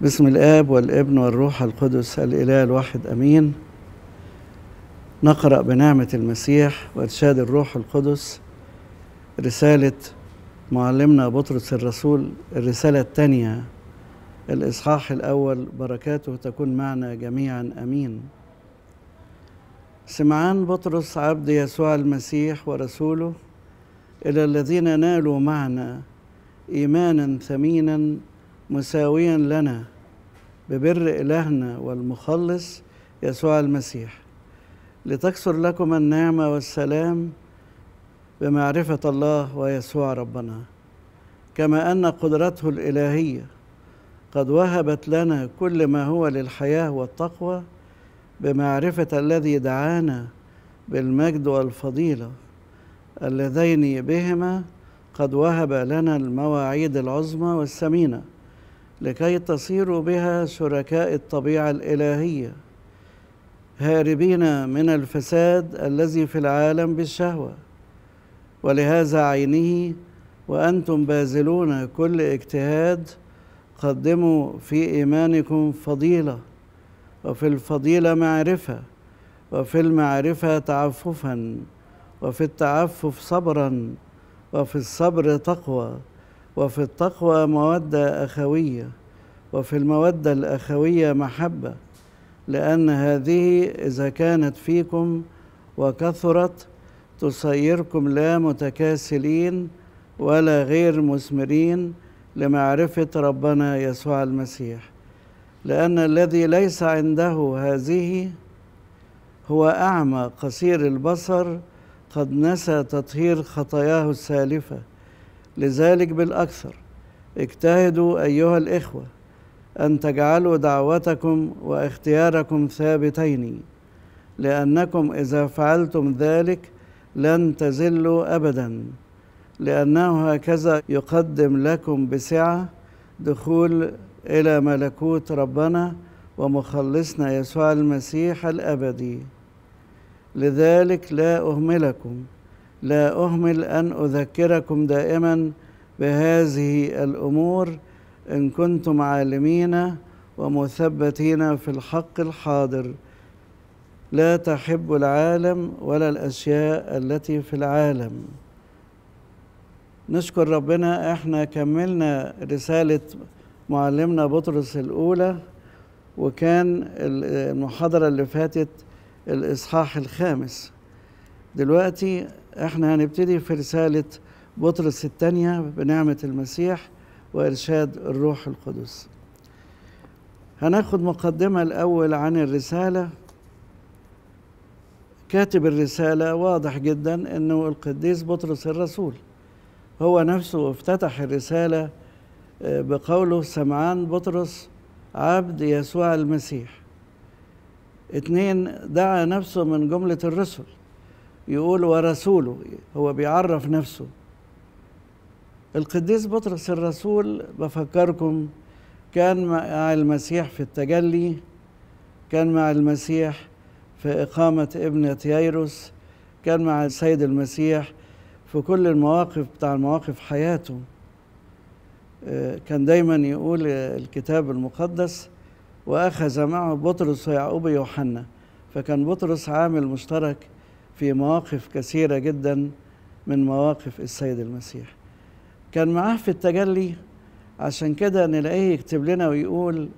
بسم الاب والابن والروح القدس الاله الواحد امين نقرا بنعمه المسيح وارشاد الروح القدس رساله معلمنا بطرس الرسول الرساله الثانيه الاصحاح الاول بركاته تكون معنا جميعا امين سمعان بطرس عبد يسوع المسيح ورسوله الى الذين نالوا معنا ايمانا ثمينا مساويا لنا ببر إلهنا والمخلص يسوع المسيح لتكثر لكم النعمة والسلام بمعرفة الله ويسوع ربنا كما أن قدرته الإلهية قد وهبت لنا كل ما هو للحياة والتقوى بمعرفة الذي دعانا بالمجد والفضيلة اللذين بهما قد وهب لنا المواعيد العظمى والثمينه لكي تصيروا بها شركاء الطبيعه الالهيه هاربين من الفساد الذي في العالم بالشهوه ولهذا عينه وانتم باذلون كل اجتهاد قدموا في ايمانكم فضيله وفي الفضيله معرفه وفي المعرفه تعففا وفي التعفف صبرا وفي الصبر تقوى وفي التقوى مودة أخوية وفي المودة الأخوية محبة لأن هذه إذا كانت فيكم وكثرت تصيركم لا متكاسلين ولا غير مثمرين لمعرفة ربنا يسوع المسيح لأن الذي ليس عنده هذه هو أعمى قصير البصر قد نسى تطهير خطاياه السالفه لذلك بالأكثر اجتهدوا أيها الإخوة أن تجعلوا دعوتكم واختياركم ثابتين لأنكم إذا فعلتم ذلك لن تزلوا أبدا لأنه هكذا يقدم لكم بسعة دخول إلى ملكوت ربنا ومخلصنا يسوع المسيح الأبدي لذلك لا أهملكم لا أهمل أن أذكركم دائما بهذه الأمور إن كنتم عالمين ومثبتين في الحق الحاضر لا تحب العالم ولا الأشياء التي في العالم نشكر ربنا احنا كملنا رسالة معلمنا بطرس الأولى وكان المحاضرة اللي فاتت الإصحاح الخامس دلوقتي احنا هنبتدي في رسالة بطرس الثانية بنعمة المسيح وإرشاد الروح القدس هناخد مقدمة الأول عن الرسالة كاتب الرسالة واضح جدا أنه القديس بطرس الرسول هو نفسه افتتح الرسالة آه، بقوله سمعان بطرس عبد يسوع المسيح اتنين دعا نفسه من جملة الرسل يقول ورسوله هو بيعرف نفسه القديس بطرس الرسول بفكركم كان مع المسيح في التجلي كان مع المسيح في إقامة ابنة ييروس كان مع السيد المسيح في كل المواقف بتاع مواقف حياته آه، كان دايما يقول الكتاب المقدس وأخذ معه بطرس ويعقوب ويوحنا فكان بطرس عامل مشترك في مواقف كثيرة جدا من مواقف السيد المسيح كان معاه في التجلي عشان كده نلاقيه يكتب لنا ويقول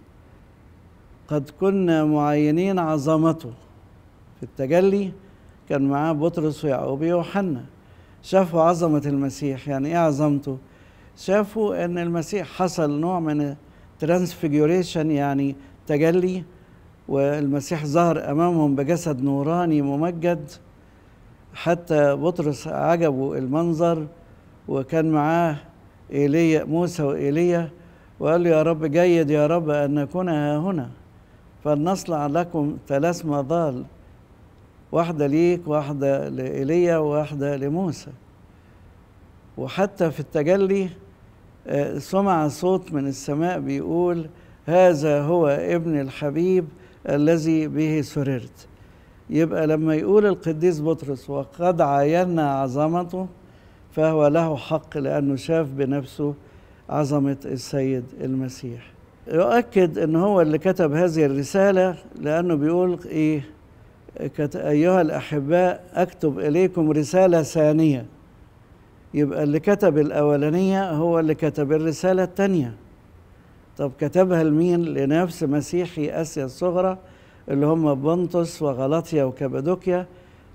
قد كنا معينين عظمته في التجلي كان معاه بطرس ويعقوب ويوحنا شافوا عظمة المسيح يعني ايه عظمته شافوا ان المسيح حصل نوع من ترانسفيجوريشن يعني تجلي والمسيح ظهر امامهم بجسد نوراني ممجد حتى بطرس عجبه المنظر وكان معاه إيليا موسى وإيليا وقال له يا رب جيد يا رب أن نكون ها هنا فلنصنع لكم ثلاث مظال واحدة ليك واحدة لإيليا وواحدة لموسى وحتى في التجلي آه، سمع صوت من السماء بيقول هذا هو ابن الحبيب الذي به سررت يبقى لما يقول القديس بطرس وقد عاينا عظمته فهو له حق لأنه شاف بنفسه عظمة السيد المسيح يؤكد أن هو اللي كتب هذه الرسالة لأنه بيقول إيه أيها الأحباء أكتب إليكم رسالة ثانية يبقى اللي كتب الأولانية هو اللي كتب الرسالة الثانية طب كتبها لمين لنفس مسيحي آسيا الصغرى اللي هم بنطس وغلاطيا وكبادوكيا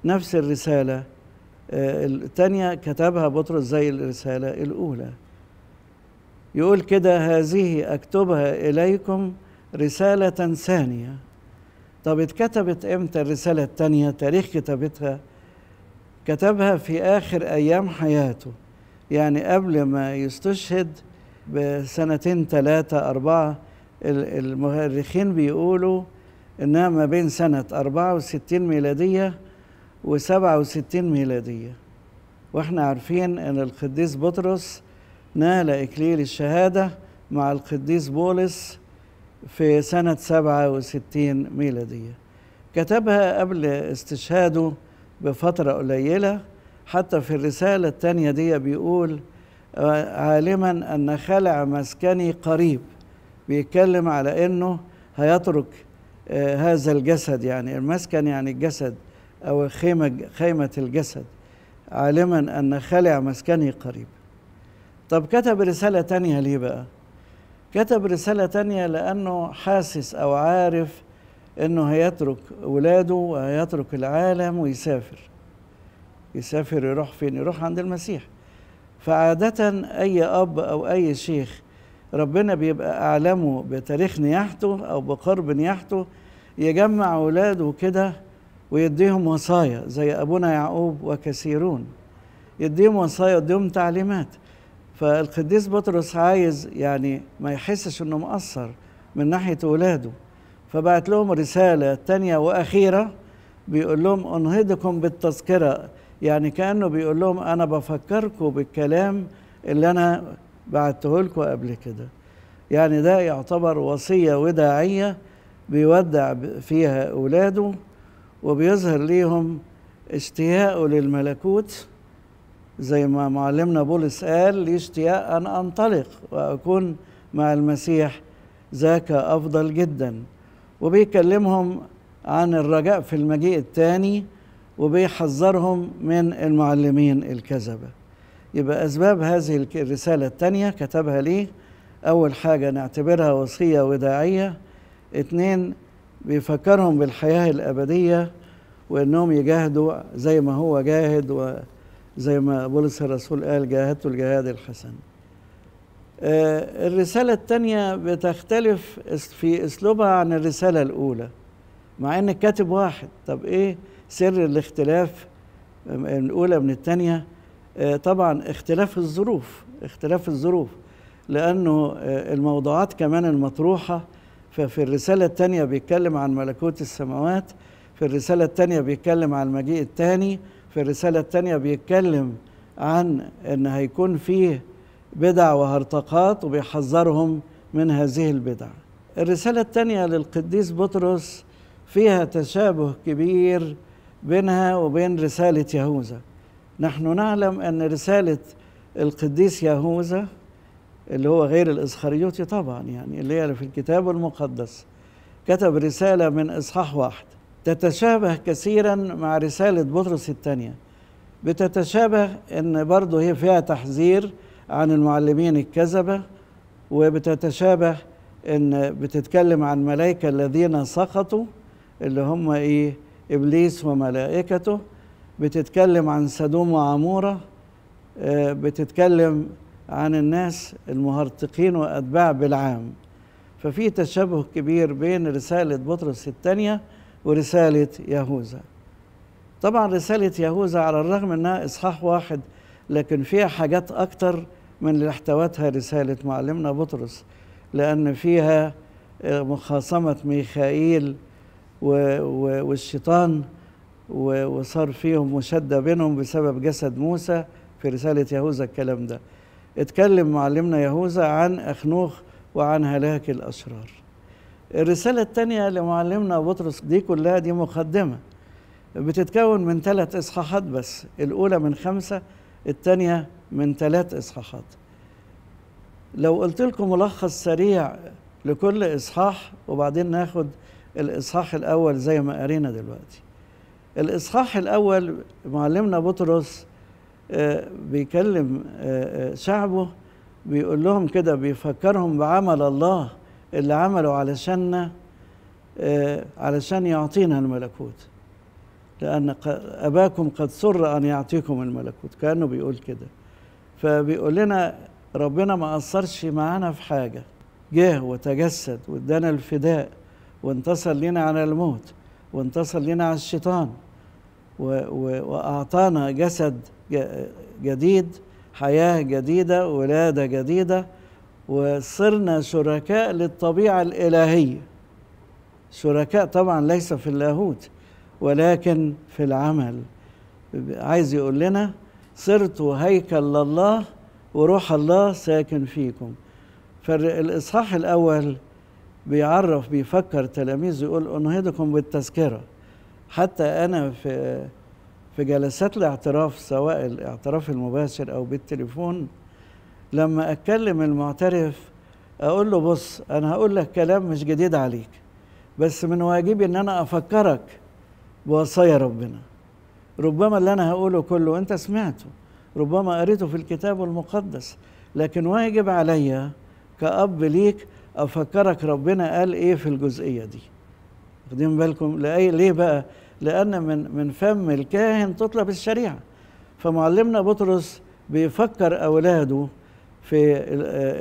نفس الرسالة آه، الثانية كتبها بطرس زي الرسالة الأولى يقول كده هذه أكتبها إليكم رسالة ثانية طب اتكتبت امتى الرسالة الثانية تاريخ كتابتها كتبها في آخر أيام حياته يعني قبل ما يستشهد بسنتين ثلاثة أربعة المؤرخين بيقولوا انها ما بين سنه 64 ميلاديه و67 ميلاديه واحنا عارفين ان القديس بطرس نال اكليل الشهاده مع القديس بولس في سنه 67 ميلاديه كتبها قبل استشهاده بفتره قليله حتى في الرساله الثانيه دي بيقول آه، عالما ان خلع مسكني قريب بيتكلم على انه هيترك آه، هذا الجسد يعني المسكن يعني الجسد أو خيمة, خيمة الجسد عالما أن خلع مسكني قريب طب كتب رسالة تانية ليه بقى كتب رسالة تانية لأنه حاسس أو عارف أنه هيترك ولاده وهيترك العالم ويسافر يسافر يروح فين يروح عند المسيح فعادة أي أب أو أي شيخ ربنا بيبقى أعلمه بتاريخ نياحته أو بقرب نياحته يجمع أولاده كده ويديهم وصايا زي أبونا يعقوب وكثيرون يديهم وصايا يديهم تعليمات فالقديس بطرس عايز يعني ما يحسش انه مقصر من ناحيه اولاده فبعت لهم رساله تانية واخيره بيقول لهم انهضكم بالتذكره يعني كانه بيقول لهم انا بفكركم بالكلام اللي انا بعته لكم قبل كده يعني ده يعتبر وصية وداعية بيودع فيها أولاده وبيظهر ليهم اشتياقه للملكوت زي ما معلمنا بولس قال لي اشتياق أن أنطلق وأكون مع المسيح ذاك أفضل جدا وبيكلمهم عن الرجاء في المجيء الثاني وبيحذرهم من المعلمين الكذبه يبقى أسباب هذه الرسالة الثانية كتبها ليه أول حاجة نعتبرها وصية وداعية اثنين بيفكرهم بالحياة الأبدية وإنهم يجاهدوا زي ما هو جاهد وزي ما بولس الرسول قال جاهدت الجهاد الحسن آه، الرسالة الثانية بتختلف في أسلوبها عن الرسالة الأولى مع إن الكاتب واحد طب إيه سر الاختلاف آه، الأولى من الثانية آه، طبعا اختلاف الظروف اختلاف الظروف لانه آه، الموضوعات كمان المطروحه ففي الرساله الثانيه بيتكلم عن ملكوت السماوات في الرساله الثانيه بيتكلم عن المجيء الثاني في الرساله الثانيه بيتكلم عن ان هيكون فيه بدع وهرطقات وبيحذرهم من هذه البدع الرساله الثانيه للقديس بطرس فيها تشابه كبير بينها وبين رساله يهوذا نحن نعلم أن رسالة القديس يهوذا اللي هو غير الإسخريوطي طبعا يعني اللي هي في الكتاب المقدس كتب رسالة من إصحاح واحد تتشابه كثيرا مع رسالة بطرس الثانية بتتشابه ان برضه هي فيها تحذير عن المعلمين الكذبة وبتتشابه ان بتتكلم عن ملائكة الذين سقطوا اللي هم ايه ابليس وملائكته بتتكلم عن سدوم وعمورة آه، بتتكلم عن الناس المهرطقين وأتباع بالعام ففي تشابه كبير بين رسالة بطرس الثانية ورسالة يهوذا طبعا رسالة يهوذا على الرغم أنها إصحاح واحد لكن فيها حاجات أكتر من اللي احتوتها رسالة معلمنا بطرس لأن فيها آه، مخاصمة ميخائيل والشيطان وصار فيهم مشده بينهم بسبب جسد موسى في رساله يهوذا الكلام ده اتكلم معلمنا يهوذا عن اخنوخ وعن هلاك الاشرار الرساله الثانيه لمعلمنا بطرس دي كلها دي مقدمه بتتكون من ثلاث اصحاحات بس الاولى من خمسه الثانيه من ثلاث اصحاحات لو قلت لكم ملخص سريع لكل اصحاح وبعدين ناخد الاصحاح الاول زي ما قرينا دلوقتي الإصحاح الأول معلمنا بطرس آه، بيكلم آه، آه، شعبه بيقول لهم كده بيفكرهم بعمل الله اللي عمله علشاننا علشان يعطينا الملكوت لأن أباكم قد سر أن يعطيكم الملكوت كأنه بيقول كده فبيقول لنا ربنا ما قصرش معانا في حاجة جه وتجسد وادانا الفداء وانتصر لنا على الموت وانتصر لنا على الشيطان وأعطانا جسد جديد حياة جديدة ولادة جديدة وصرنا شركاء للطبيعة الإلهية شركاء طبعا ليس في اللاهوت ولكن في العمل عايز يقول لنا صرت هيكل لله وروح الله ساكن فيكم فالإصحاح الأول بيعرف بيفكر تلاميذه يقول انهضكم بالتذكره حتى انا في في جلسات الاعتراف سواء الاعتراف المباشر او بالتليفون لما اتكلم المعترف اقول له بص انا هقول لك كلام مش جديد عليك بس من واجبي ان انا افكرك بوصايا ربنا ربما اللي انا هقوله كله انت سمعته ربما قريته في الكتاب المقدس لكن واجب عليا كأب ليك افكرك ربنا قال ايه في الجزئيه دي واخدين بالكم لأي ليه بقى لان من من فم الكاهن تطلب الشريعه فمعلمنا بطرس بيفكر اولاده في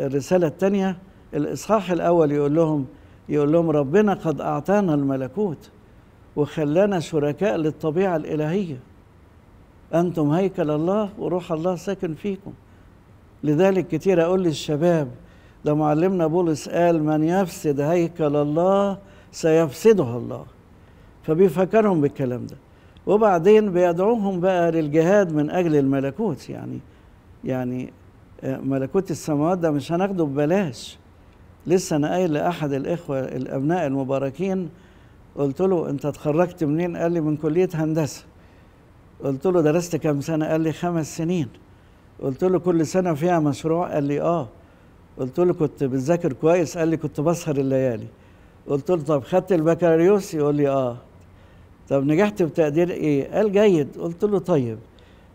الرساله الثانيه الاصحاح الاول يقول لهم يقول لهم ربنا قد اعطانا الملكوت وخلانا شركاء للطبيعه الالهيه انتم هيكل الله وروح الله ساكن فيكم لذلك كتير اقول للشباب ده معلمنا بولس قال من يفسد هيكل الله سيفسده الله فبيفكرهم بالكلام ده وبعدين بيدعوهم بقى للجهاد من اجل الملكوت يعني يعني آه، ملكوت السماوات ده مش هناخده ببلاش لسه انا قايل لاحد الاخوه الابناء المباركين قلت له انت اتخرجت منين قال لي من كليه هندسه قلت له درست كام سنه قال لي خمس سنين قلت له كل سنه فيها مشروع قال لي اه قلت له كنت بتذاكر كويس قال لي كنت بسهر الليالي قلت له طب خدت البكالوريوس يقول لي اه طب نجحت بتقدير ايه قال جيد قلت له طيب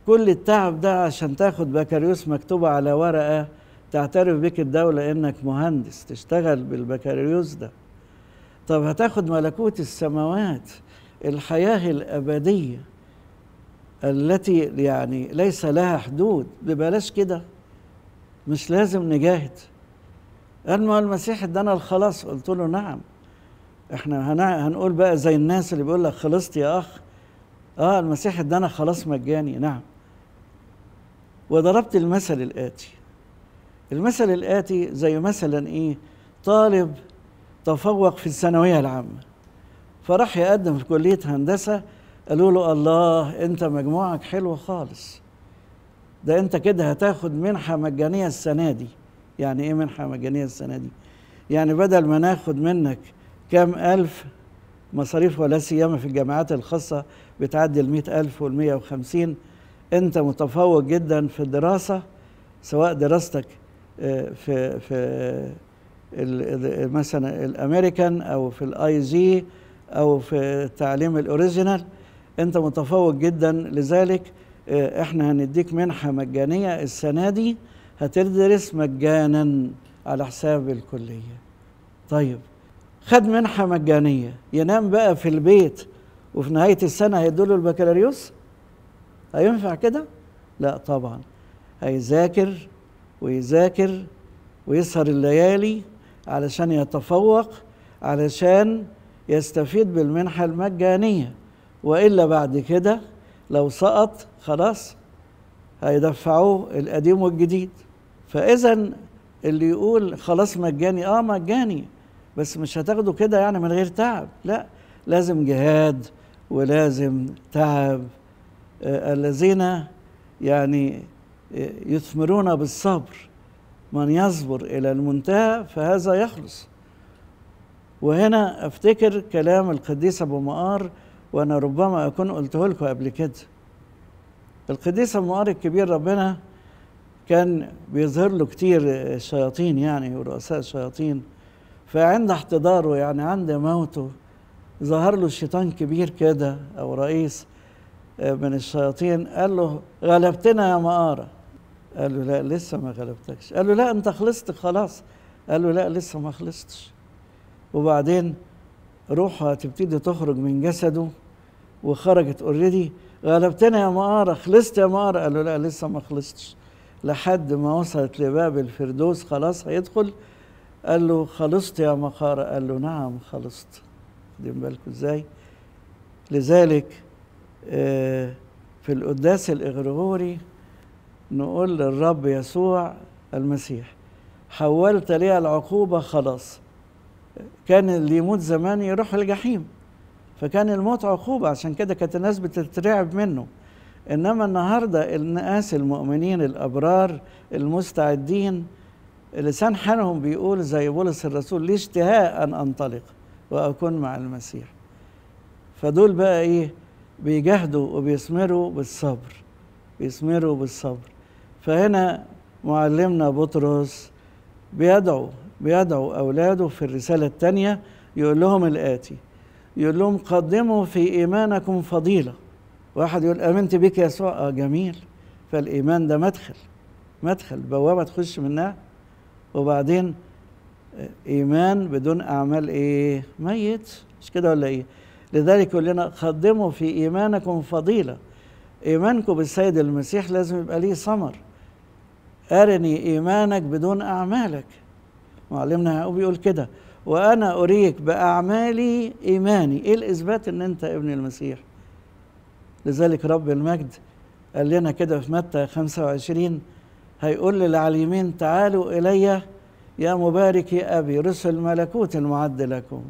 كل التعب ده عشان تاخد بكالوريوس مكتوبه على ورقه تعترف بك الدوله انك مهندس تشتغل بالبكالوريوس ده طب هتاخد ملكوت السماوات الحياه الابديه التي يعني ليس لها حدود ببلاش كده مش لازم نجاهد قال ما المسيح ادانا الخلاص قلت له نعم احنا هنقول بقى زي الناس اللي بيقول لك خلصت يا اخ اه المسيح ادانا خلاص مجاني نعم وضربت المثل الاتي المثل الاتي زي مثلا ايه طالب تفوق في الثانويه العامه فراح يقدم في كليه هندسه قالوا له الله انت مجموعك حلو خالص ده انت كده هتاخد منحه مجانيه السنه دي يعني ايه منحه مجانيه السنه دي يعني بدل ما ناخد منك كام الف مصاريف ولا سيما في الجامعات الخاصه بتعدي ال 100000 وال 150 انت متفوق جدا في الدراسه سواء دراستك آه، في في مثلا الامريكان او في الاي جي او في التعليم الاوريجينال انت متفوق جدا لذلك آه، احنا هنديك منحه مجانيه السنه دي هتدرس مجانا على حساب الكليه طيب خد منحه مجانيه ينام بقى في البيت وفي نهايه السنه هيدوله البكالوريوس هينفع كده لا طبعا هيذاكر ويذاكر ويسهر الليالي علشان يتفوق علشان يستفيد بالمنحه المجانيه والا بعد كده لو سقط خلاص هيدفعوه القديم والجديد فاذا اللي يقول خلاص مجاني اه مجاني بس مش هتاخده كده يعني من غير تعب لا لازم جهاد ولازم تعب آه، الذين يعني آه، يثمرون بالصبر من يصبر الى المنتهى فهذا يخلص وهنا افتكر كلام القديس ابو مقار وانا ربما اكون قلته لكم قبل كده القديس ابو مقار الكبير ربنا كان بيظهر له كتير الشياطين يعني ورؤساء الشياطين فعند احتضاره يعني عند موته ظهر له شيطان كبير كده او رئيس آه، من الشياطين قال له غلبتنا يا مقاره قال له لا لسه ما غلبتكش قال له لا انت خلصت خلاص قال له لا لسه ما خلصتش وبعدين روحه هتبتدي تخرج من جسده وخرجت اوريدي غلبتنا يا مقاره خلصت يا مقاره قال له لا لسه ما خلصتش لحد ما وصلت لباب الفردوس خلاص هيدخل قال له خلصت يا مقارة قال له نعم خلصت واخدين بالكم ازاي لذلك آه، في القداس الإغرغوري نقول للرب يسوع المسيح حولت لي العقوبة خلاص كان اللي يموت زمان يروح الجحيم فكان الموت عقوبة عشان كده كانت الناس بتترعب منه انما النهارده الناس المؤمنين الابرار المستعدين لسان حالهم بيقول زي بولس الرسول لي اشتهاء ان انطلق واكون مع المسيح فدول بقى ايه بيجاهدوا وبيثمروا بالصبر بيثمروا بالصبر فهنا معلمنا بطرس بيدعو بيدعو اولاده في الرساله الثانيه يقول لهم الاتي يقول لهم قدموا في ايمانكم فضيله واحد يقول امنت بك يسوع اه جميل فالايمان ده مدخل مدخل بوابه تخش منها وبعدين آه، ايمان بدون اعمال ايه ميت مش كده ولا ايه لذلك يقول لنا قدموا في ايمانكم فضيله ايمانكم بالسيد المسيح لازم يبقى ليه ثمر ارني ايمانك بدون اعمالك معلمنا هو بيقول كده وانا اريك باعمالي ايماني ايه الاثبات ان انت ابن المسيح لذلك رب المجد قال لنا كده في متى 25 هيقول للعليمين اليمين تعالوا إلي يا مباركي أبي رسل ملكوت المعد لكم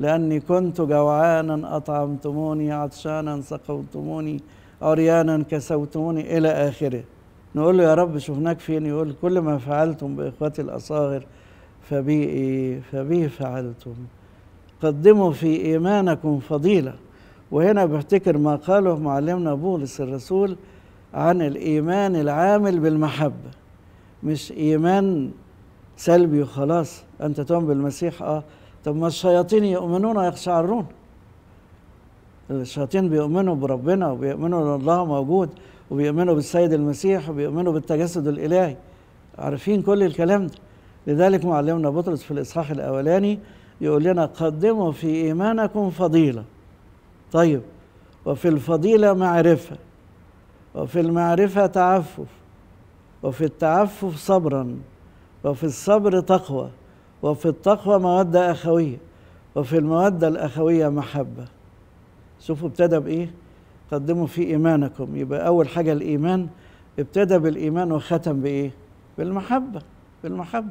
لأني كنت جوعانا أطعمتموني عطشانا سقوتموني عريانا كسوتموني إلى آخره نقول له يا رب شفناك فين يقول كل ما فعلتم بإخوتي الأصاغر فبي فبي فعلتم قدموا في إيمانكم فضيلة وهنا بفتكر ما قاله معلمنا بولس الرسول عن الإيمان العامل بالمحبة مش إيمان سلبي وخلاص أنت تؤمن بالمسيح آه طب ما الشياطين يؤمنون ويقشعرون الشياطين بيؤمنوا بربنا وبيؤمنوا أن الله موجود وبيؤمنوا بالسيد المسيح وبيؤمنوا بالتجسد الإلهي عارفين كل الكلام ده لذلك معلمنا بطرس في الإصحاح الأولاني يقول لنا قدموا في إيمانكم فضيلة طيب وفي الفضيله معرفه وفي المعرفه تعفف وفي التعفف صبرا وفي الصبر تقوى وفي التقوى موده اخويه وفي الموده الاخويه محبه شوفوا ابتدى بايه قدموا في ايمانكم يبقى اول حاجه الايمان ابتدى بالايمان وختم بايه بالمحبه بالمحبه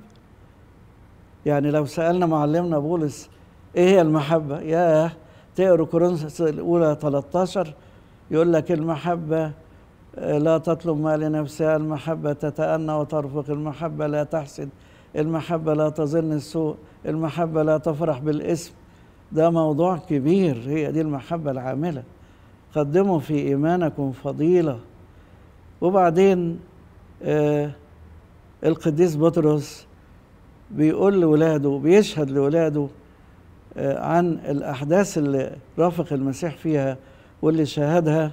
يعني لو سالنا معلمنا بولس ايه هي المحبه ياه تقروا كورنثوس الاولى 13 يقول لك المحبه آه، لا تطلب ما لنفسها المحبه تتأنى وترفق المحبه لا تحسد المحبه لا تظن السوء المحبه لا تفرح بالاسم ده موضوع كبير هي دي المحبه العامله قدموا في ايمانكم فضيله وبعدين آه القديس بطرس بيقول لولاده بيشهد لولاده آه، عن الأحداث اللي رافق المسيح فيها واللي شاهدها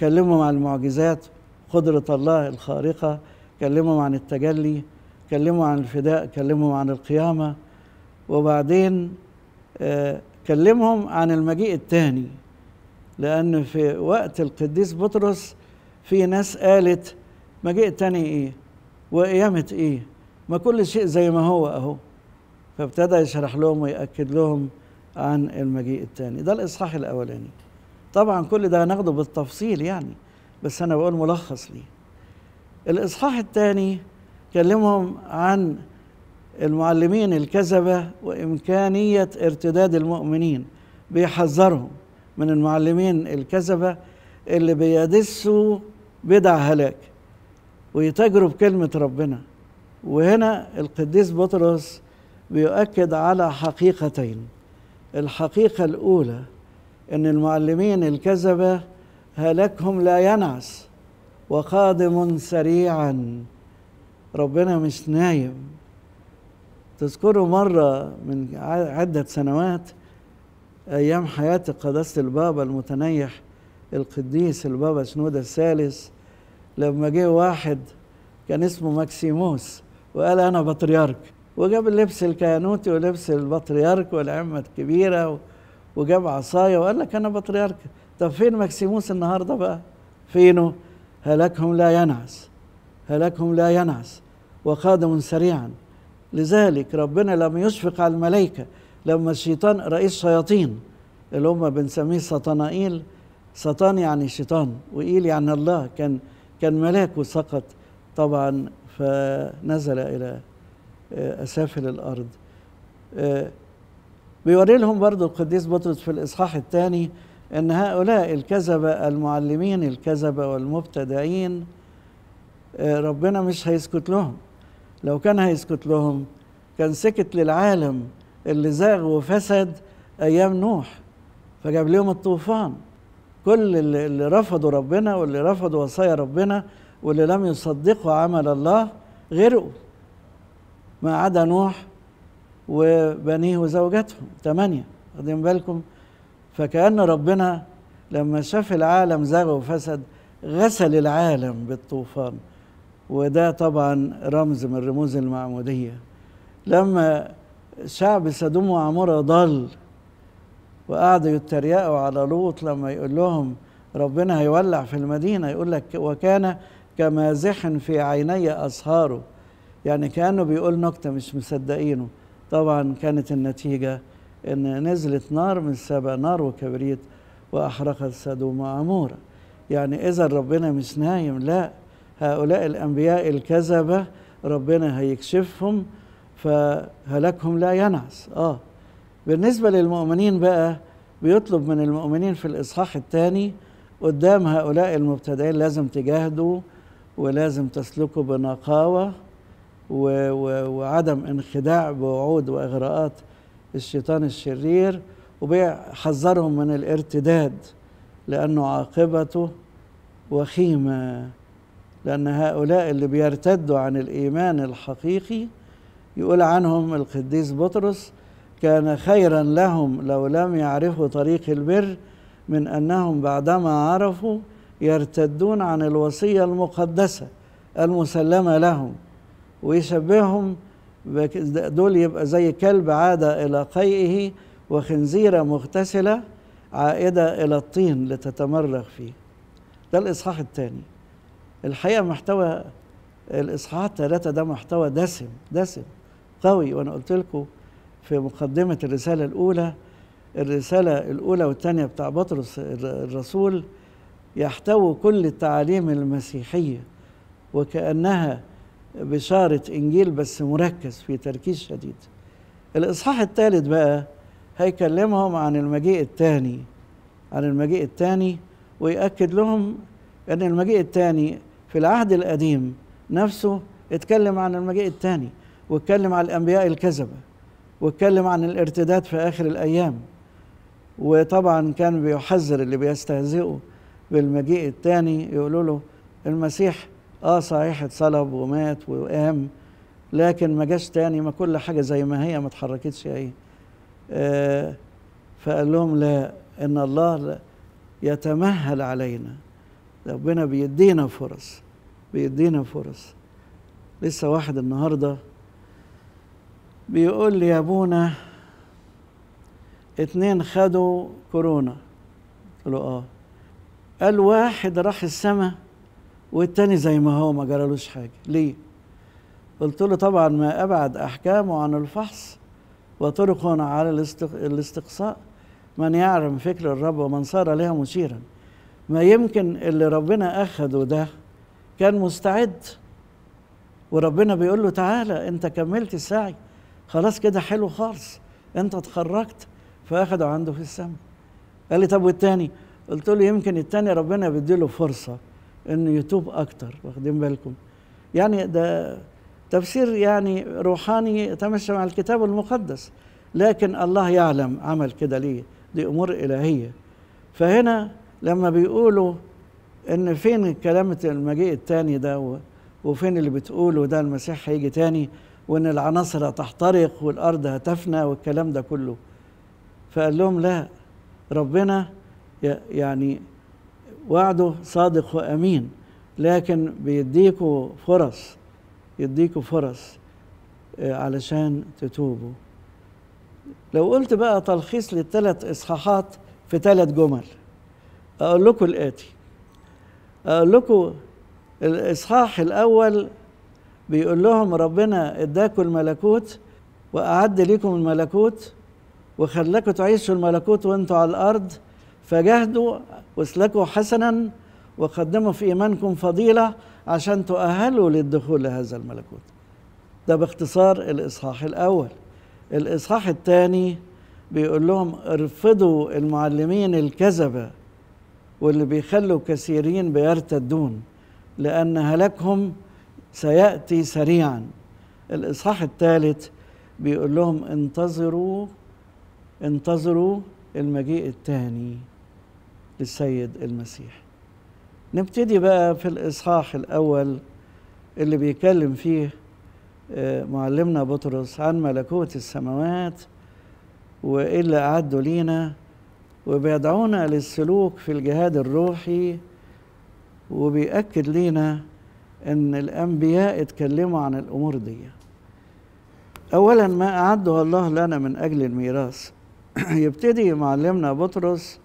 كلمهم عن المعجزات قدرة الله الخارقة كلمهم عن التجلي كلمهم عن الفداء كلمهم عن القيامة وبعدين آه، كلمهم عن المجيء الثاني لأن في وقت القديس بطرس في ناس قالت مجيء تاني إيه وقيامة إيه ما كل شيء زي ما هو أهو فابتدى يشرح لهم ويأكد لهم عن المجيء الثاني ده الإصحاح الأولاني طبعا كل ده هناخده بالتفصيل يعني بس أنا بقول ملخص ليه الإصحاح الثاني كلمهم عن المعلمين الكذبة وإمكانية ارتداد المؤمنين بيحذرهم من المعلمين الكذبة اللي بيدسوا بدع هلاك ويتاجروا بكلمة ربنا وهنا القديس بطرس بيؤكد على حقيقتين الحقيقة الأولى أن المعلمين الكذبة هلكهم لا ينعس وقادم سريعا ربنا مش نايم تذكروا مرة من عدة سنوات أيام حياة قداسة البابا المتنيح القديس البابا شنودة الثالث لما جه واحد كان اسمه ماكسيموس وقال أنا بطريرك وجاب لبس الكهنوتي ولبس البطريرك والعمة الكبيرة وجاب عصاية وقال لك أنا بطريرك طب فين مكسيموس النهاردة بقى فينه هلاكهم لا ينعس هلاكهم لا ينعس وقادم سريعا لذلك ربنا لم يشفق على الملائكة لما الشيطان رئيس شياطين اللي هم بنسميه سطنائيل سطان يعني شيطان وإيل يعني الله كان كان ملاكه سقط طبعا فنزل إلى آه، أسافل الأرض آه، بيوري لهم برضو القديس بطرس في الإصحاح الثاني أن هؤلاء الكذبة المعلمين الكذبة والمبتدعين آه، ربنا مش هيسكت لهم لو كان هيسكت لهم كان سكت للعالم اللي زاغ وفسد أيام نوح فجاب لهم الطوفان كل اللي رفضوا ربنا واللي رفضوا وصايا ربنا واللي لم يصدقوا عمل الله غرقوا ما عدا نوح وبنيه وزوجتهم ثمانية واخدين بالكم فكأن ربنا لما شاف العالم زغ وفسد غسل العالم بالطوفان وده طبعا رمز من رموز المعمودية لما شعب سدوم وعمورة ضل وقعدوا يتريقوا على لوط لما يقول لهم ربنا هيولع في المدينة يقول لك وكان كمازح في عيني أصهاره يعني كانه بيقول نكته مش مصدقينه طبعا كانت النتيجه ان نزلت نار من سبع نار وكبريت واحرقت سدوم وعموره يعني اذا ربنا مش نايم لا هؤلاء الانبياء الكذبه ربنا هيكشفهم فهلاكهم لا ينعس اه بالنسبه للمؤمنين بقى بيطلب من المؤمنين في الاصحاح الثاني قدام هؤلاء المبتدعين لازم تجاهدوا ولازم تسلكوا بنقاوه وعدم انخداع بوعود واغراءات الشيطان الشرير وحذرهم من الارتداد لانه عاقبته وخيمه لان هؤلاء اللي بيرتدوا عن الايمان الحقيقي يقول عنهم القديس بطرس كان خيرا لهم لو لم يعرفوا طريق البر من انهم بعدما عرفوا يرتدون عن الوصيه المقدسه المسلمه لهم ويشبههم دول يبقى زي كلب عاد إلى قيئه وخنزيرة مغتسلة عائدة إلى الطين لتتمرغ فيه ده الإصحاح الثاني الحقيقة محتوى الإصحاح الثلاثة ده محتوى دسم دسم قوي وأنا قلت لكم في مقدمة الرسالة الأولى الرسالة الأولى والثانية بتاع بطرس الرسول يحتوي كل التعاليم المسيحية وكأنها بشارة إنجيل بس مركز في تركيز شديد الإصحاح الثالث بقى هيكلمهم عن المجيء الثاني عن المجيء الثاني ويأكد لهم أن المجيء الثاني في العهد القديم نفسه اتكلم عن المجيء الثاني واتكلم عن الأنبياء الكذبة واتكلم عن الارتداد في آخر الأيام وطبعا كان بيحذر اللي بيستهزئوا بالمجيء الثاني يقولوا له المسيح اه صحيح اتصلب ومات وقام لكن ما جاش تاني ما كل حاجه زي ما هي ما اتحركتش ايه فقال لهم لا ان الله يتمهل علينا ربنا بيدينا فرص بيدينا فرص لسه واحد النهارده بيقول لي يا ابونا اتنين خدوا كورونا قلت له اه قال واحد راح السماء والتاني زي ما هو ما جرالوش حاجه ليه قلت له طبعا ما ابعد احكامه عن الفحص وطرق على الاستقصاء من يعلم فكر الرب ومن صار لها مشيرا ما يمكن اللي ربنا اخده ده كان مستعد وربنا بيقول له تعالى انت كملت السعي خلاص كده حلو خالص انت اتخرجت فاخده عنده في السماء قال لي طب والتاني قلت له يمكن التاني ربنا بيديله فرصه انه يتوب اكتر واخدين بالكم يعني ده تفسير يعني روحاني يتمشى مع الكتاب المقدس لكن الله يعلم عمل كده ليه دي امور الهيه فهنا لما بيقولوا ان فين كلمه المجيء التاني ده وفين اللي بتقوله ده المسيح هيجي تاني وان العناصر هتحترق والارض هتفنى والكلام ده كله فقال لهم لا ربنا يعني وعده صادق وامين لكن بيديكوا فرص يديكوا فرص آه، علشان تتوبوا لو قلت بقى تلخيص للثلاث اصحاحات في ثلاث جمل اقول لكم الاتي اقول لكم الاصحاح الاول بيقول لهم ربنا اداكم الملكوت واعد لكم الملكوت وخلاكم تعيشوا الملكوت وانتوا على الارض فجاهدوا واسلكوا حسنا وقدموا في إيمانكم فضيلة عشان تؤهلوا للدخول لهذا الملكوت ده باختصار الإصحاح الأول الإصحاح الثاني بيقول لهم ارفضوا المعلمين الكذبة واللي بيخلوا كثيرين بيرتدون لأن هلاكهم سيأتي سريعا الإصحاح الثالث بيقول لهم انتظروا انتظروا المجيء الثاني للسيد المسيح نبتدي بقى في الإصحاح الأول اللي بيتكلم فيه آه، معلمنا بطرس عن ملكوت السماوات وإيه اللي لينا وبيدعونا للسلوك في الجهاد الروحي وبيأكد لينا أن الأنبياء اتكلموا عن الأمور دي أولا ما أعده الله لنا من أجل الميراث يبتدي معلمنا بطرس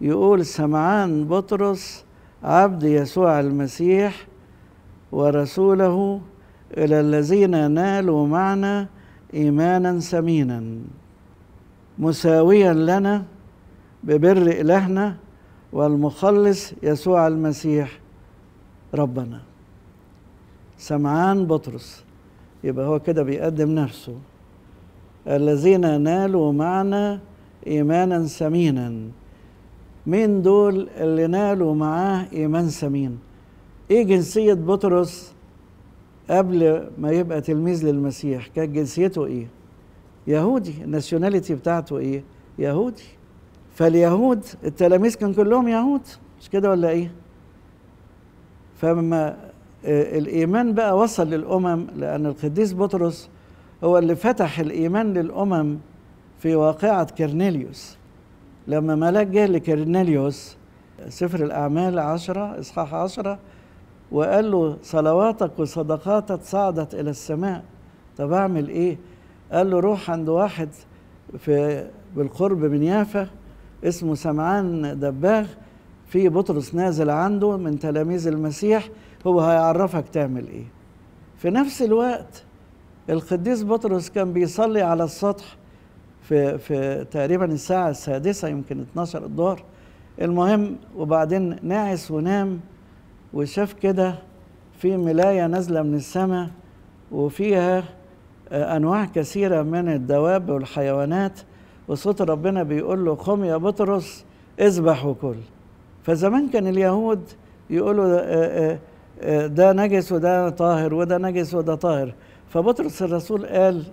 يقول سمعان بطرس عبد يسوع المسيح ورسوله إلى الذين نالوا معنا إيمانا سمينا مساويا لنا ببر إلهنا والمخلص يسوع المسيح ربنا سمعان بطرس يبقى هو كده بيقدم نفسه الذين نالوا معنا إيمانا سمينا مين دول اللي نالوا معاه ايمان سمين ايه جنسيه بطرس قبل ما يبقى تلميذ للمسيح كانت جنسيته ايه يهودي الناسيوناليتي بتاعته ايه يهودي فاليهود التلاميذ كان كلهم يهود مش كده ولا ايه فما آه، الايمان بقى وصل للامم لان القديس بطرس هو اللي فتح الايمان للامم في واقعه كرنيليوس لما ملاك جه لكرنيليوس سفر الأعمال عشرة إصحاح عشرة وقال له صلواتك وصدقاتك صعدت إلى السماء طب أعمل إيه؟ قال له روح عند واحد في بالقرب من يافا اسمه سمعان دباغ في بطرس نازل عنده من تلاميذ المسيح هو هيعرفك تعمل إيه في نفس الوقت القديس بطرس كان بيصلي على السطح في في تقريبا الساعه السادسه يمكن 12 الظهر المهم وبعدين ناعس ونام وشاف كده في ملايه نازله من السماء وفيها آه، انواع كثيره من الدواب والحيوانات وصوت ربنا بيقول له قم يا بطرس اذبح وكل فزمان كان اليهود يقولوا آه، آه، ده نجس وده طاهر وده نجس وده طاهر فبطرس الرسول قال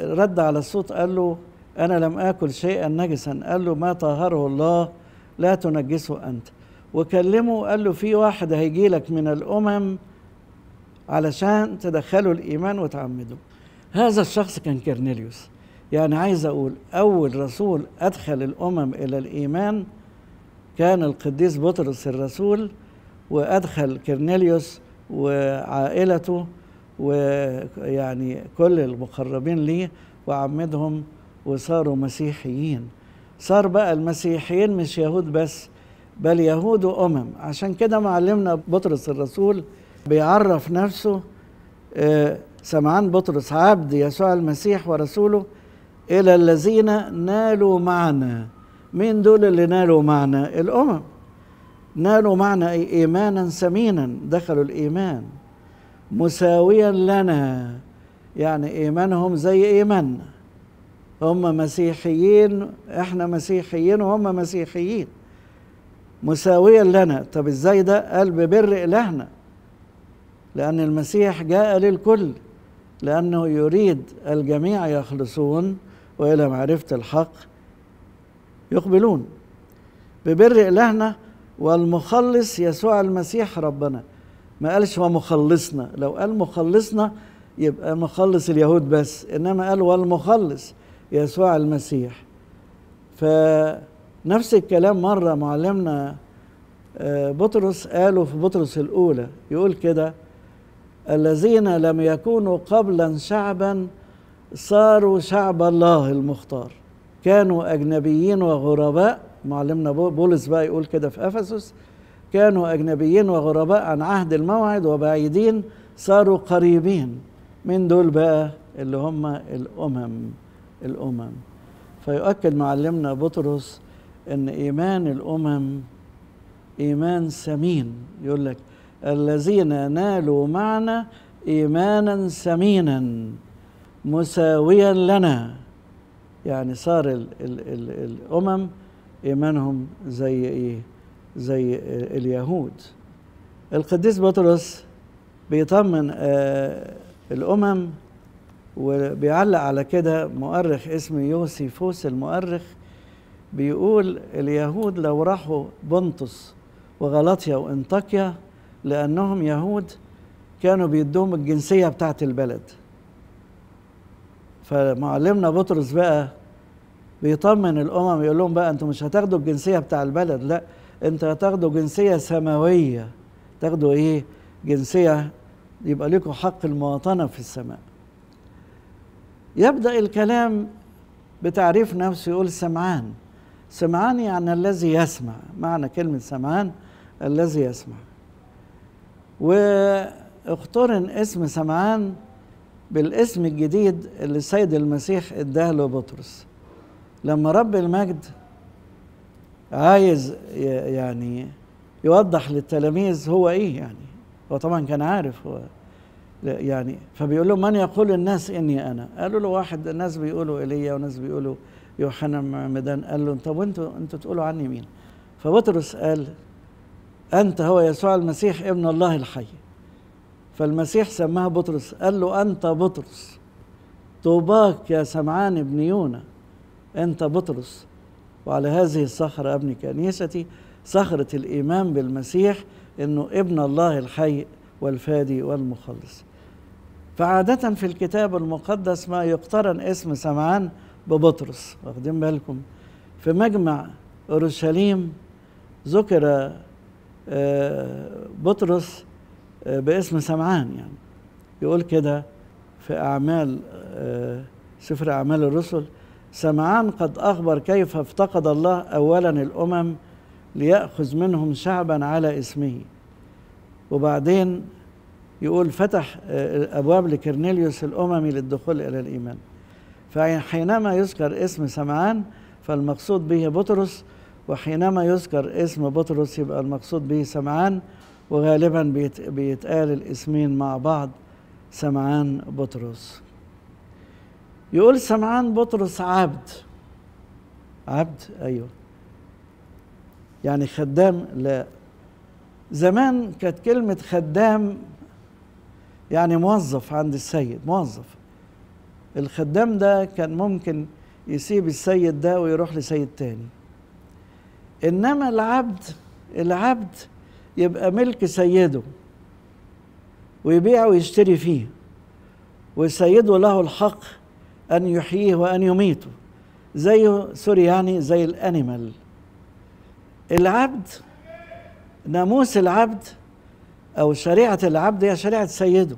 رد على الصوت قال له أنا لم آكل شيئا نجسا قال له ما طهره الله لا تنجسه أنت وكلمه قال له في واحد هيجي لك من الأمم علشان تدخله الإيمان وتعمده هذا الشخص كان كرنيليوس يعني عايز أقول أول رسول أدخل الأمم إلى الإيمان كان القديس بطرس الرسول وأدخل كرنيليوس وعائلته ويعني كل المقربين ليه وعمدهم وصاروا مسيحيين صار بقى المسيحيين مش يهود بس بل يهود وامم عشان كده معلمنا بطرس الرسول بيعرف نفسه آه، سمعان بطرس عبد يسوع المسيح ورسوله الى الذين نالوا معنا مين دول اللي نالوا معنا الامم نالوا معنا ايمانا سمينا دخلوا الايمان مساويا لنا يعني ايمانهم زي ايماننا هم مسيحيين احنا مسيحيين وهم مسيحيين مساويا لنا طب ازاي ده قال ببر الهنا لان المسيح جاء للكل لانه يريد الجميع يخلصون والى معرفه الحق يقبلون ببر الهنا والمخلص يسوع المسيح ربنا ما قالش ومخلصنا لو قال مخلصنا يبقى مخلص اليهود بس انما قال والمخلص يسوع المسيح فنفس الكلام مره معلمنا آه، بطرس قاله في بطرس الاولى يقول كده الذين لم يكونوا قبلا شعبا صاروا شعب الله المختار كانوا اجنبيين وغرباء معلمنا بولس بقى يقول كده في افسس كانوا أجنبيين وغرباء عن عهد الموعد وبعيدين صاروا قريبين من دول بقى اللي هم الأمم الأمم فيؤكد معلمنا بطرس أن إيمان الأمم إيمان سمين يقول لك الذين نالوا معنا إيمانا سمينا مساويا لنا يعني صار الـ الـ الـ الأمم إيمانهم زي إيه زي اليهود القديس بطرس بيطمن آه، الأمم وبيعلق على كده مؤرخ اسمه يوسيفوس المؤرخ بيقول اليهود لو راحوا بنطس وغلطيا وانطاكيا لأنهم يهود كانوا بيدوهم الجنسية بتاعت البلد فمعلمنا بطرس بقى بيطمن الأمم يقول لهم بقى أنتم مش هتاخدوا الجنسية بتاع البلد لأ انت هتاخده جنسيه سماويه تاخده ايه جنسيه يبقى لكم حق المواطنه في السماء يبدا الكلام بتعريف نفسه يقول سمعان سمعان يعني الذي يسمع معنى كلمه سمعان الذي يسمع واقترن اسم سمعان بالاسم الجديد اللي السيد المسيح اداه له بطرس لما رب المجد عايز يعني يوضح للتلاميذ هو ايه يعني هو طبعا كان عارف هو يعني فبيقول لهم من يقول الناس اني انا قالوا له واحد الناس بيقولوا ايليا وناس بيقولوا يوحنا المعمدان قال له طب وانتوا انتوا تقولوا عني مين فبطرس قال انت هو يسوع المسيح ابن الله الحي فالمسيح سماه بطرس قال له انت بطرس طوباك يا سمعان ابن يونا انت بطرس وعلى هذه الصخرة أبني كنيستي صخرة الإيمان بالمسيح أنه ابن الله الحي والفادي والمخلص فعادة في الكتاب المقدس ما يقترن اسم سمعان ببطرس واخدين بالكم في مجمع أورشليم ذكر آه، بطرس آه، باسم سمعان يعني يقول كده في أعمال آه، سفر أعمال الرسل سمعان قد أخبر كيف افتقد الله أولا الأمم ليأخذ منهم شعبا على اسمه وبعدين يقول فتح آه، أبواب لكرنيليوس الأممي للدخول إلى الإيمان فحينما يذكر اسم سمعان فالمقصود به بطرس وحينما يذكر اسم بطرس يبقى المقصود به سمعان وغالبا بيتقال الاسمين مع بعض سمعان بطرس يقول سمعان بطرس عبد عبد ايوه يعني خدام لا زمان كانت كلمة خدام يعني موظف عند السيد موظف الخدام ده كان ممكن يسيب السيد ده ويروح لسيد تاني انما العبد العبد يبقى ملك سيده ويبيع ويشتري فيه وسيده له الحق أن يحييه وأن يميته زيه سوري يعني زي الأنيمال العبد ناموس العبد أو شريعة العبد هي شريعة سيده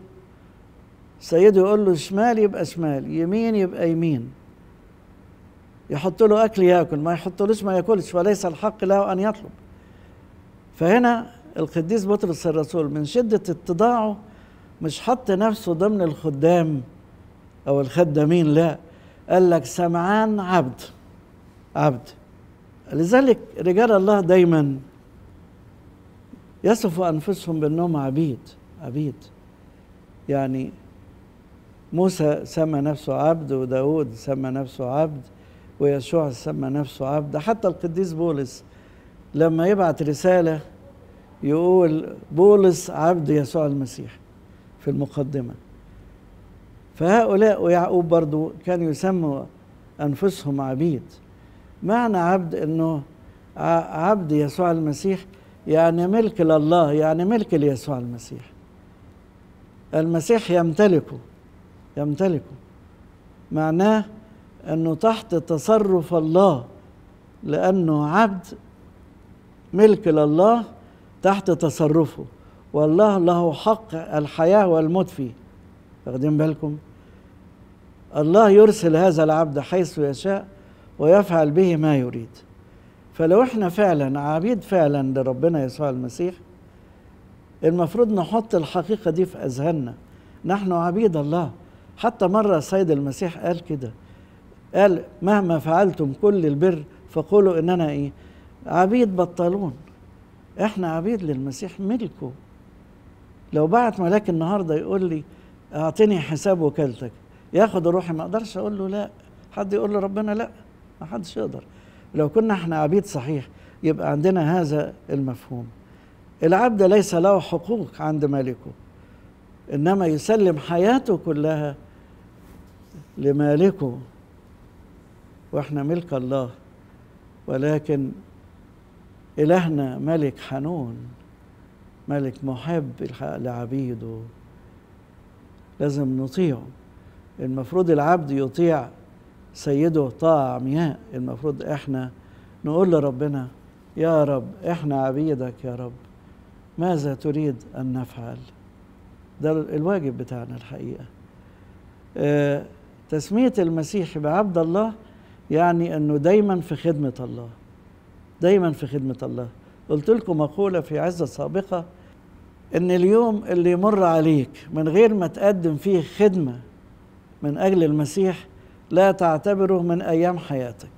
سيده يقول له شمال يبقى شمال يمين يبقى يمين يحط له أكل يأكل ما يحطلوش ما يأكلش وليس الحق له أن يطلب فهنا القديس بطرس الرسول من شدة اتضاعه مش حط نفسه ضمن الخدام او الخدامين لا قال لك سمعان عبد عبد لذلك رجال الله دايما يصفوا انفسهم بانهم عبيد عبيد يعني موسى سمى نفسه عبد وداود سمى نفسه عبد ويسوع سمى نفسه عبد حتى القديس بولس لما يبعت رسالة يقول بولس عبد يسوع المسيح في المقدمة فهؤلاء ويعقوب برضو كانوا يسموا أنفسهم عبيد معنى عبد أنه عبد يسوع المسيح يعني ملك لله يعني ملك ليسوع المسيح المسيح يمتلكه يمتلكه معناه أنه تحت تصرف الله لأنه عبد ملك لله تحت تصرفه والله له حق الحياة والموت فيه واخدين بالكم الله يرسل هذا العبد حيث يشاء ويفعل به ما يريد فلو احنا فعلا عبيد فعلا لربنا يسوع المسيح المفروض نحط الحقيقة دي في أذهاننا نحن عبيد الله حتى مرة سيد المسيح قال كده قال مهما فعلتم كل البر فقولوا إننا إيه عبيد بطلون احنا عبيد للمسيح ملكه لو بعت ملاك النهاردة يقول لي اعطيني حساب وكالتك ياخد روحي ما اقدرش اقول له لا حد يقول له ربنا لا ما حدش يقدر لو كنا احنا عبيد صحيح يبقى عندنا هذا المفهوم العبد ليس له حقوق عند مالكه انما يسلم حياته كلها لمالكه واحنا ملك الله ولكن الهنا ملك حنون ملك محب لعبيده لازم نطيعه المفروض العبد يطيع سيده طاعة عمياء المفروض احنا نقول لربنا يا رب احنا عبيدك يا رب ماذا تريد ان نفعل ده الواجب بتاعنا الحقيقه آه، تسميه المسيح بعبد الله يعني انه دايما في خدمه الله دايما في خدمه الله قلت لكم مقوله في عزه سابقه ان اليوم اللي يمر عليك من غير ما تقدم فيه خدمه من اجل المسيح لا تعتبره من ايام حياتك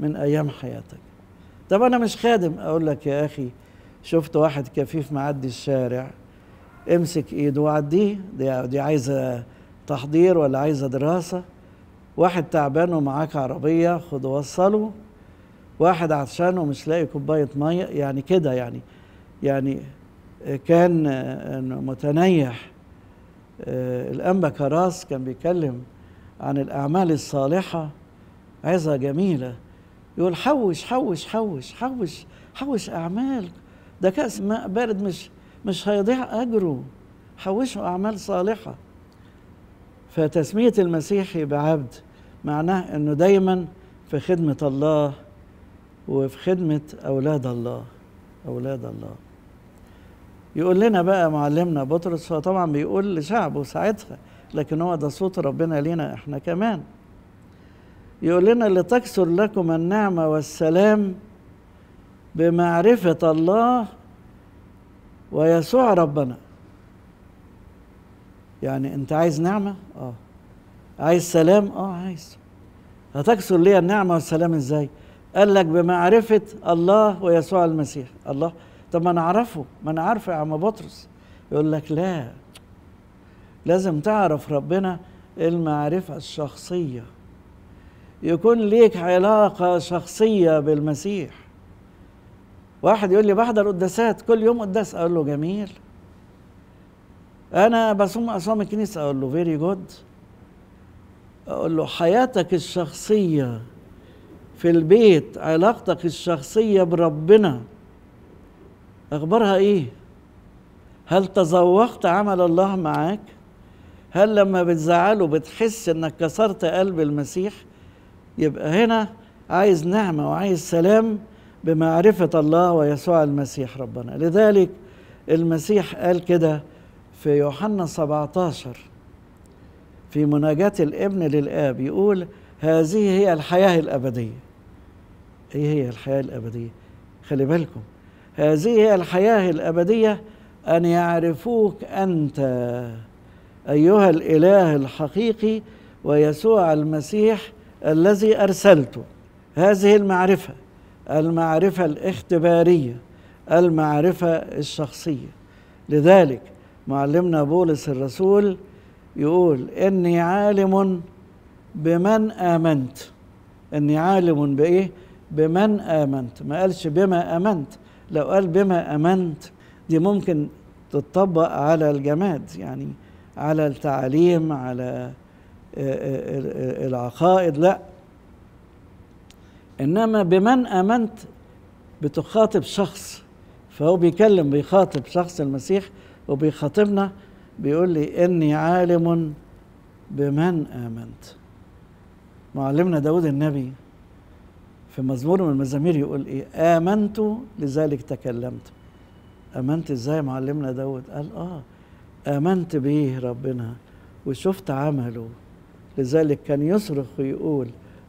من ايام حياتك طب انا مش خادم اقول لك يا اخي شفت واحد كفيف معدي الشارع امسك ايده وعديه دي, دي عايزه تحضير ولا عايزه دراسه واحد تعبان ومعاك عربيه خد وصله واحد عطشان ومش لاقي كوبايه ميه يعني كده يعني يعني كان متنيح الأنبا كراس كان بيتكلم عن الأعمال الصالحة عظة جميلة يقول حوش حوش حوش حوش حوش أعمال ده كأس ماء بارد مش مش هيضيع أجره حوشوا أعمال صالحة فتسمية المسيحي بعبد معناه أنه دايما في خدمة الله وفي خدمة أولاد الله أولاد الله يقول لنا بقى معلمنا بطرس هو طبعا بيقول لشعبه ساعتها لكن هو ده صوت ربنا لينا احنا كمان يقول لنا لتكثر لكم النعمة والسلام بمعرفة الله ويسوع ربنا يعني انت عايز نعمة اه عايز سلام اه عايز هتكثر لي النعمة والسلام ازاي قال لك بمعرفة الله ويسوع المسيح الله طب ما نعرفه ما انا عارفه يا عم بطرس يقول لك لا لازم تعرف ربنا المعرفه الشخصيه يكون ليك علاقه شخصيه بالمسيح واحد يقول لي بحضر قداسات كل يوم قداس اقول له جميل انا بصوم اصوام الكنيسه اقول له فيري جود اقول له حياتك الشخصيه في البيت علاقتك الشخصيه بربنا اخبارها ايه هل تذوقت عمل الله معاك هل لما بتزعله بتحس انك كسرت قلب المسيح يبقى هنا عايز نعمه وعايز سلام بمعرفه الله ويسوع المسيح ربنا لذلك المسيح قال كده في يوحنا 17 في مناجاة الابن للآب يقول هذه هي الحياة الأبدية إيه هي الحياة الأبدية؟ خلي بالكم هذه هي الحياة الأبدية أن يعرفوك أنت أيها الإله الحقيقي ويسوع المسيح الذي أرسلته هذه المعرفة المعرفة الاختبارية المعرفة الشخصية لذلك معلمنا بولس الرسول يقول إني عالم بمن آمنت إني عالم بإيه؟ بمن آمنت ما قالش بما آمنت لو قال بما امنت دي ممكن تطبق على الجماد يعني على التعاليم على آه، آه، آه، العقائد لا انما بمن امنت بتخاطب شخص فهو بيكلم بيخاطب شخص المسيح وبيخاطبنا بيقول لي اني عالم بمن امنت معلمنا داود النبي في مزمور من المزامير يقول ايه امنت لذلك تكلمت امنت ازاي معلمنا داود قال اه امنت بيه ربنا وشفت عمله لذلك كان يصرخ ويقول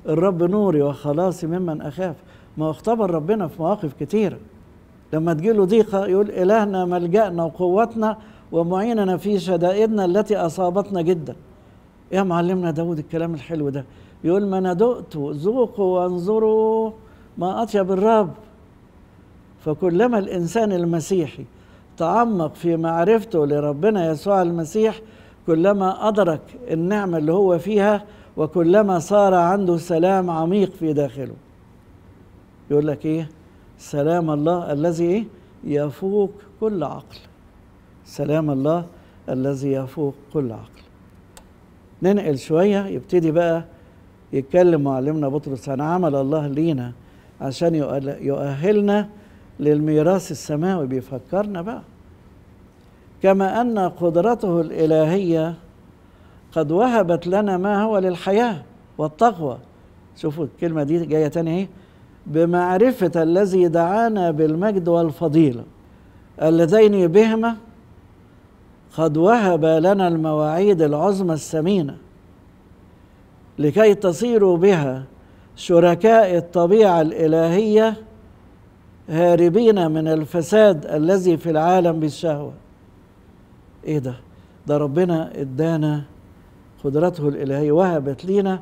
الرب نوري وخلاصي ممن اخاف ما اختبر ربنا في مواقف كتيره لما تجيله ضيقه يقول الهنا ملجانا وقوتنا ومعيننا في شدائدنا التي اصابتنا جدا يا معلمنا داود الكلام الحلو ده يقول ما أنا دقت ذوقوا وانظروا ما أطيب الرب فكلما الإنسان المسيحي تعمق في معرفته لربنا يسوع المسيح كلما أدرك النعمة اللي هو فيها وكلما صار عنده سلام عميق في داخله يقول لك إيه سلام الله الذي يفوق كل عقل سلام الله الذي يفوق كل عقل ننقل شوية يبتدي بقى يتكلم معلمنا بطرس عن عمل الله لينا عشان يؤهلنا للميراث السماوي بيفكرنا بقى كما ان قدرته الالهيه قد وهبت لنا ما هو للحياه والتقوى شوفوا الكلمه دي جايه تاني ايه بمعرفه الذي دعانا بالمجد والفضيله اللذين بهما قد وهب لنا المواعيد العظمى الثمينه لكي تصيروا بها شركاء الطبيعه الالهيه هاربين من الفساد الذي في العالم بالشهوه ايه ده ده ربنا ادانا قدرته الالهيه وهبت لينا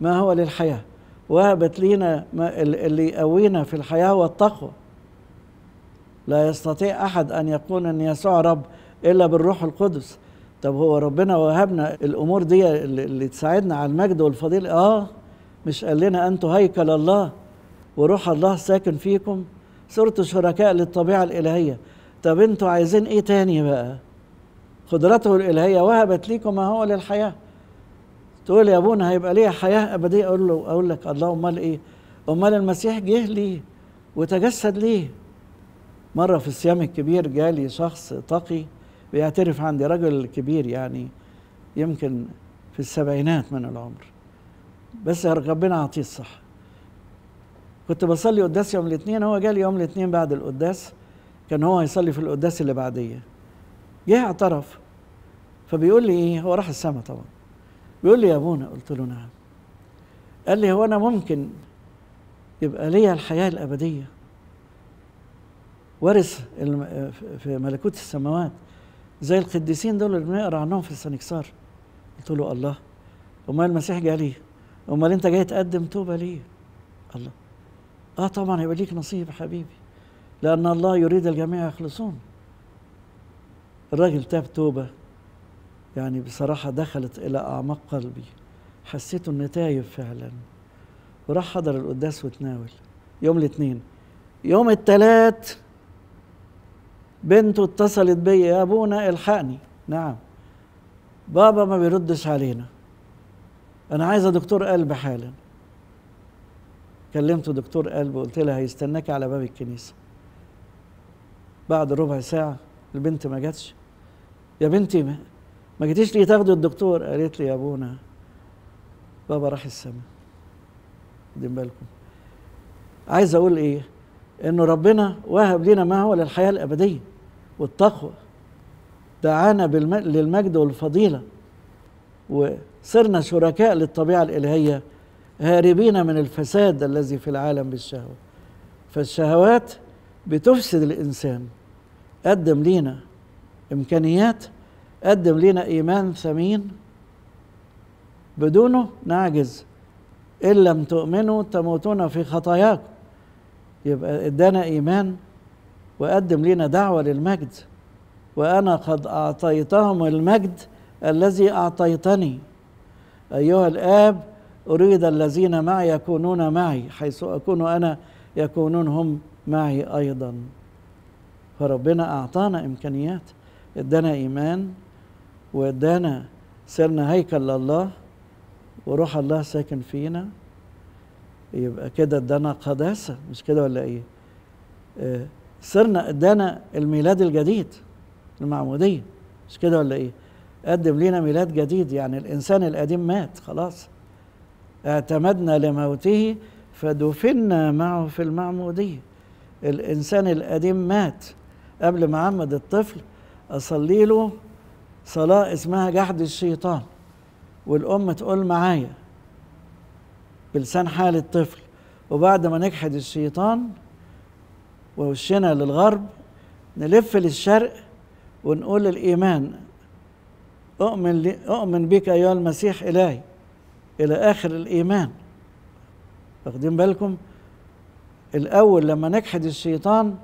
ما هو للحياه وهبت لينا ما اللي يقوينا في الحياه والتقوى لا يستطيع احد ان يقول ان يسوع رب الا بالروح القدس طب هو ربنا وهبنا الامور دي اللي تساعدنا على المجد والفضيله اه مش قال لنا انتم هيكل الله وروح الله ساكن فيكم صرتوا شركاء للطبيعه الالهيه طب انتوا عايزين ايه تاني بقى قدرته الالهيه وهبت ليكم ما هو للحياه تقول يا ابونا هيبقى ليا حياه ابديه اقول له اقول لك الله امال ايه امال المسيح جه ليه وتجسد ليه مره في الصيام الكبير جالي شخص تقي بيعترف عندي رجل كبير يعني يمكن في السبعينات من العمر بس ربنا أعطيه الصحة كنت بصلي قداس يوم الاثنين هو جالي يوم الاثنين بعد القداس كان هو هيصلي في القداس اللي بعديه جه اعترف فبيقول لي ايه هو راح السما طبعا بيقول لي يا ابونا قلت له نعم قال لي هو انا ممكن يبقى ليا الحياه الابديه وارث في ملكوت السماوات زي القديسين دول اللي بنقرا عنهم في السنكسار قلت له الله امال المسيح جه ليه؟ امال انت جاي تقدم توبه ليه؟ الله اه طبعا هيبقى ليك نصيب حبيبي لان الله يريد الجميع يخلصون الراجل تاب توبه يعني بصراحه دخلت الى اعماق قلبي حسيته انه تايب فعلا وراح حضر القداس وتناول يوم الاثنين يوم الثلاث بنته اتصلت بيا يا ابونا الحقني نعم بابا ما بيردش علينا انا عايزه دكتور قلب حالا كلمت دكتور قلب وقلت لها هيستناك على باب الكنيسه بعد ربع ساعه البنت ما جاتش يا بنتي ما جيتيش ليه تاخدي الدكتور قالت لي يا ابونا بابا راح السماء خدين بالكم عايز اقول ايه انه ربنا وهب لنا ما هو للحياه الابديه والتقوى دعانا للمجد والفضيلة وصرنا شركاء للطبيعة الإلهية هاربين من الفساد الذي في العالم بالشهوة فالشهوات بتفسد الإنسان قدم لينا إمكانيات قدم لينا إيمان ثمين بدونه نعجز إن لم تؤمنوا تموتون في خطاياكم يبقى ادانا إيمان وقدم لنا دعوة للمجد وأنا قد أعطيتهم المجد الذي أعطيتني أيها الآب أريد الذين معي يكونون معي حيث أكون أنا يكونون هم معي أيضا فربنا أعطانا إمكانيات ادانا إيمان وادانا صرنا هيكل لله وروح الله ساكن فينا يبقى كده ادانا قداسة مش كده ولا ايه, إيه صرنا ادانا الميلاد الجديد المعموديه مش كده ولا ايه؟ قدم لنا ميلاد جديد يعني الانسان القديم مات خلاص اعتمدنا لموته فدفنا معه في المعموديه الانسان القديم مات قبل ما عمد الطفل اصلي له صلاه اسمها جحد الشيطان والام تقول معايا بلسان حال الطفل وبعد ما نجحد الشيطان ووشنا للغرب نلف للشرق ونقول الإيمان أؤمن, أؤمن بك أيها المسيح إلهي إلى آخر الإيمان واخدين بالكم الأول لما نجحد الشيطان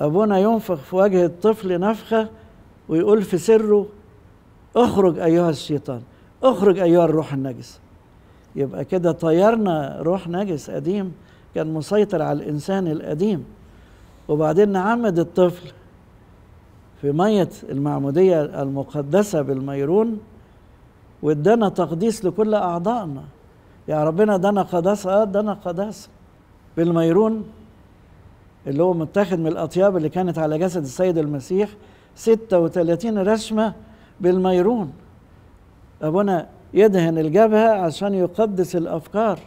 أبونا ينفخ في وجه الطفل نفخة ويقول في سره اخرج أيها الشيطان اخرج أيها الروح النجس يبقى كده طيرنا روح نجس قديم كان مسيطر على الإنسان القديم وبعدين نعمد الطفل في مية المعمودية المقدسة بالميرون وادانا تقديس لكل أعضائنا يا ربنا دانا قداسة آه، دانا قداسة بالميرون اللي هو متاخد من الأطياب اللي كانت على جسد السيد المسيح 36 رشمة بالميرون أبونا يدهن الجبهة عشان يقدس الأفكار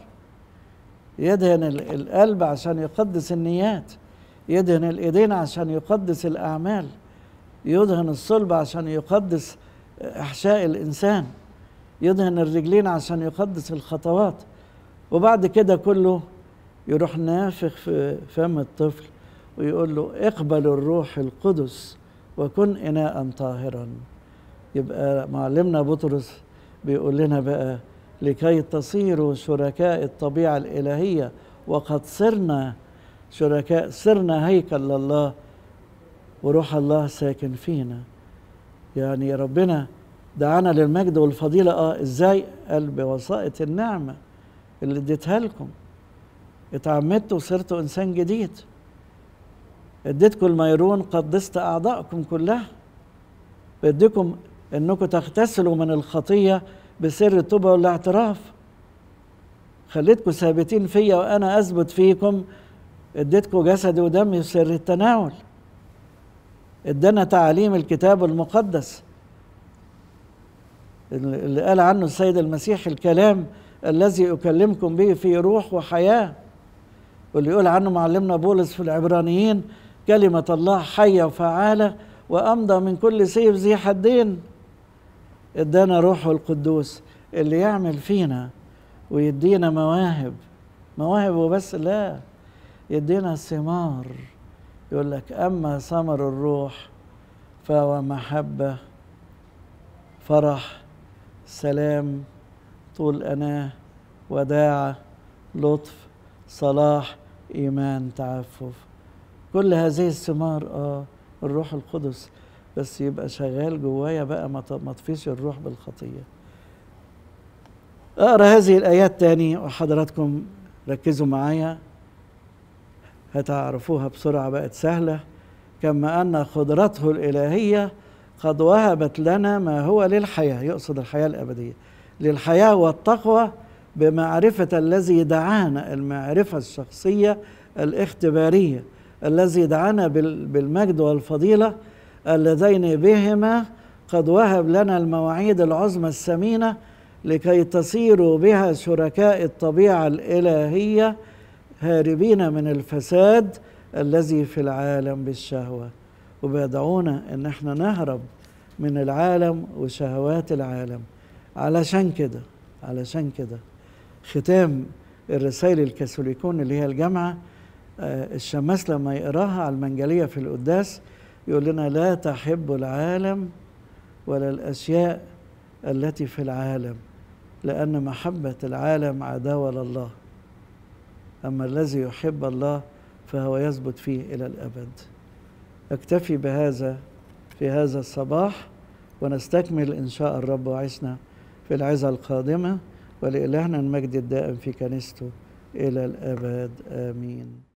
يدهن القلب عشان يقدس النيات يدهن الإيدين عشان يقدس الأعمال يدهن الصلب عشان يقدس إحشاء الإنسان يدهن الرجلين عشان يقدس الخطوات وبعد كده كله يروح نافخ في فم الطفل ويقول له اقبل الروح القدس وكن إناء طاهرا يبقى معلمنا بطرس بيقول لنا بقى لكي تصيروا شركاء الطبيعة الإلهية وقد صرنا شركاء صرنا هيكل لله وروح الله ساكن فينا يعني ربنا دعانا للمجد والفضيلة اه ازاي قال بوسائط النعمة اللي اديتها لكم اتعمدتوا وصرتوا انسان جديد اديتكم الميرون قدست اعضائكم كلها بديكم انكم تغتسلوا من الخطية بسر التوبة والاعتراف خليتكم ثابتين فيا وانا اثبت فيكم اديتكم جسدي ودمي وسر التناول ادانا تعاليم الكتاب المقدس اللي قال عنه السيد المسيح الكلام الذي اكلمكم به في روح وحياه واللي يقول عنه معلمنا بولس في العبرانيين كلمه الله حيه وفعاله وامضى من كل سيف ذي حدين ادانا روحه القدوس اللي يعمل فينا ويدينا مواهب مواهب وبس لا يدينا ثمار يقول لك أما ثمر الروح فهو محبة فرح سلام طول أناة وداعة لطف صلاح إيمان تعفف كل هذه الثمار آه الروح القدس بس يبقى شغال جوايا بقى ما تطفيش الروح بالخطية أقرأ هذه الآيات تاني وحضراتكم ركزوا معايا هتعرفوها بسرعة بقت سهلة كما أن قدرته الإلهية قد وهبت لنا ما هو للحياة يقصد الحياة الأبدية للحياة والتقوى بمعرفة الذي دعانا المعرفة الشخصية الاختبارية الذي دعانا بالمجد والفضيلة اللذين بهما قد وهب لنا المواعيد العظمى الثمينة لكي تصيروا بها شركاء الطبيعة الإلهية هاربين من الفساد الذي في العالم بالشهوة وبيدعونا ان احنا نهرب من العالم وشهوات العالم علشان كده علشان كده ختام الرسائل الكاثوليكون اللي هي الجامعة آه، الشماس لما يقراها على المنجلية في القداس يقول لنا لا تحب العالم ولا الأشياء التي في العالم لأن محبة العالم عداوة لله أما الذي يحب الله فهو يثبت فيه إلى الأبد أكتفي بهذا في هذا الصباح ونستكمل إن شاء الرب وعشنا في العزة القادمة ولإلهنا المجد الدائم في كنيسته إلى الأبد آمين